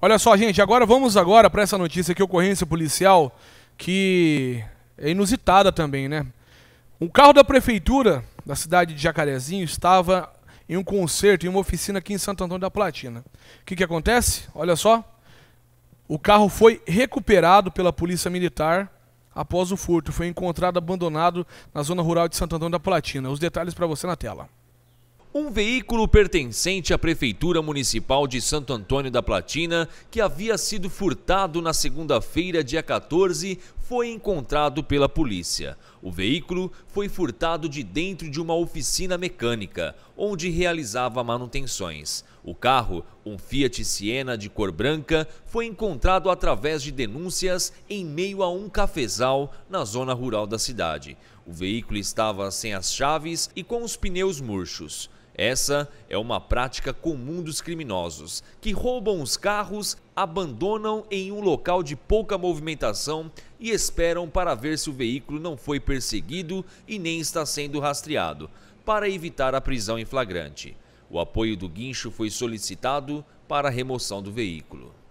Olha só, gente, agora vamos agora para essa notícia aqui, ocorrência policial, que é inusitada também, né? Um carro da prefeitura da cidade de Jacarezinho estava em um concerto, em uma oficina aqui em Santo Antônio da Platina. O que, que acontece? Olha só. O carro foi recuperado pela polícia militar após o furto. Foi encontrado abandonado na zona rural de Santo Antônio da Platina. Os detalhes para você na tela. Um veículo pertencente à Prefeitura Municipal de Santo Antônio da Platina, que havia sido furtado na segunda-feira, dia 14, foi encontrado pela polícia. O veículo foi furtado de dentro de uma oficina mecânica, onde realizava manutenções. O carro, um Fiat Siena de cor branca, foi encontrado através de denúncias em meio a um cafezal na zona rural da cidade. O veículo estava sem as chaves e com os pneus murchos. Essa é uma prática comum dos criminosos, que roubam os carros, abandonam em um local de pouca movimentação e esperam para ver se o veículo não foi perseguido e nem está sendo rastreado, para evitar a prisão em flagrante. O apoio do guincho foi solicitado para a remoção do veículo.